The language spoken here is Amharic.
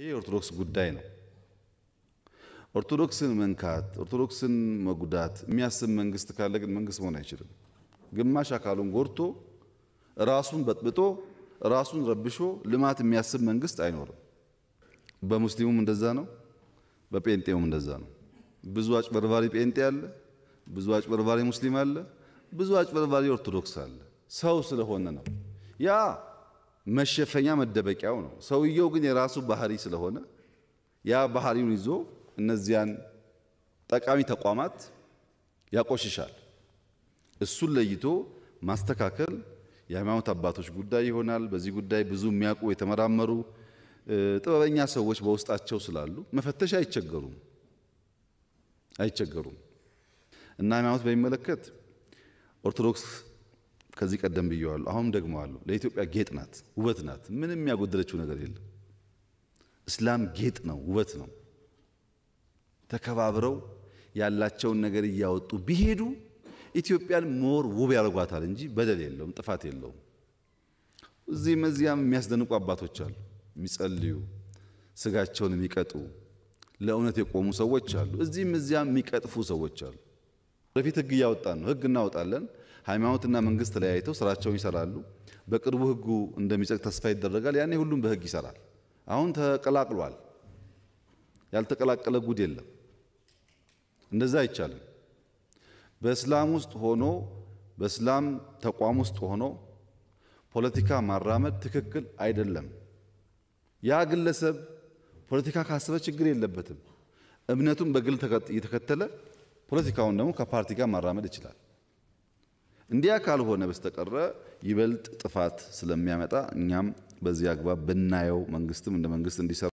ይህ የኦርቶዶክስ ጉዳይ ነው። ኦርቶዶክስን መንካት፣ ኦርቶዶክስን መጉዳት የሚያስብ መንግስት ካለ ግን መንግስት መሆን አይችልም። ግማሽ አካሉን ጎድቶ ራሱን በጥብጦ ራሱን ረብሾ ልማት የሚያስብ መንግስት አይኖርም። በሙስሊሙም እንደዛ ነው፣ በጴንጤውም እንደዛ ነው። ብዙ አጭበርባሪ ጴንጤ አለ፣ ብዙ አጭበርባሪ ሙስሊም አለ፣ ብዙ አጭበርባሪ ኦርቶዶክስ አለ። ሰው ስለሆነ ነው ያ መሸፈኛ መደበቂያው ነው። ሰውየው ግን የራሱ ባህሪ ስለሆነ ያ ባህሪውን ይዞ እነዚያን ጠቃሚ ተቋማት ያቆሽሻል። እሱን ለይቶ ማስተካከል የሃይማኖት አባቶች ጉዳይ ይሆናል። በዚህ ጉዳይ ብዙ የሚያውቁ የተመራመሩ ጥበበኛ ሰዎች በውስጣቸው ስላሉ መፈተሽ አይቸገሩም አይቸገሩም እና ሃይማኖት በሚመለከት ኦርቶዶክስ ከዚህ ቀደም ብየዋለሁ፣ አሁንም ደግመዋለሁ። ለኢትዮጵያ ጌጥ ናት፣ ውበት ናት። ምንም ያጎደለችው ነገር የለም። እስላም ጌጥ ነው፣ ውበት ነው። ተከባብረው ያላቸውን ነገር እያወጡ ቢሄዱ ኢትዮጵያን ሞር ውብ ያደርጓታል እንጂ በደል የለውም፣ ጥፋት የለውም። እዚህም እዚያም የሚያስደንቁ አባቶች አሉ፣ የሚጸልዩ ስጋቸውን የሚቀጡ ለእውነት የቆሙ ሰዎች አሉ። እዚህም እዚያም የሚቀጥፉ ሰዎች አሉ። ወደፊት ህግ እያወጣን ነው፣ ህግ እናወጣለን። ሃይማኖትና መንግስት ተለያይተው ስራቸውን ይሰራሉ። በቅርቡ ህጉ እንደሚጸድቅ ተስፋ ይደረጋል። ያኔ ሁሉም በህግ ይሰራል። አሁን ተቀላቅሏል። ያልተቀላቀለ ጉድ የለም። እንደዛ አይቻልም። በእስላም ውስጥ ሆኖ በእስላም ተቋም ውስጥ ሆኖ ፖለቲካ ማራመድ ትክክል አይደለም። ያ ግለሰብ ፖለቲካ ካሰበ ችግር የለበትም። እምነቱን በግል እየተከተለ ፖለቲካውን ደግሞ ከፓርቲ ጋር ማራመድ ይችላል። እንዲያ ካልሆነ በስተቀረ ይበልጥ ጥፋት ስለሚያመጣ እኛም በዚህ አግባብ ብናየው መንግስትም እንደ መንግስት እንዲሰራ